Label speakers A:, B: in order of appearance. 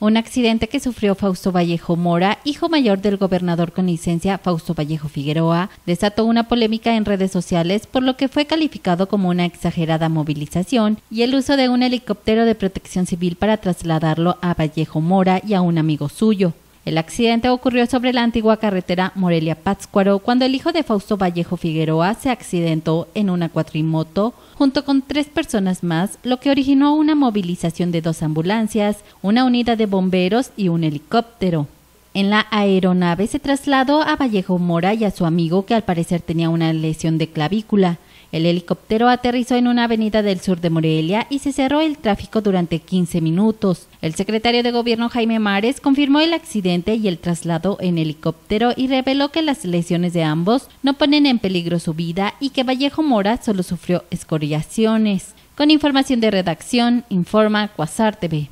A: un accidente que sufrió Fausto Vallejo Mora, hijo mayor del gobernador con licencia Fausto Vallejo Figueroa, desató una polémica en redes sociales por lo que fue calificado como una exagerada movilización y el uso de un helicóptero de protección civil para trasladarlo a Vallejo Mora y a un amigo suyo. El accidente ocurrió sobre la antigua carretera Morelia-Pátzcuaro cuando el hijo de Fausto Vallejo Figueroa se accidentó en una cuatrimoto junto con tres personas más, lo que originó una movilización de dos ambulancias, una unidad de bomberos y un helicóptero. En la aeronave se trasladó a Vallejo Mora y a su amigo que al parecer tenía una lesión de clavícula. El helicóptero aterrizó en una avenida del sur de Morelia y se cerró el tráfico durante 15 minutos. El secretario de Gobierno Jaime Mares confirmó el accidente y el traslado en helicóptero y reveló que las lesiones de ambos no ponen en peligro su vida y que Vallejo Mora solo sufrió escoriaciones. Con información de redacción, informa Quasar TV.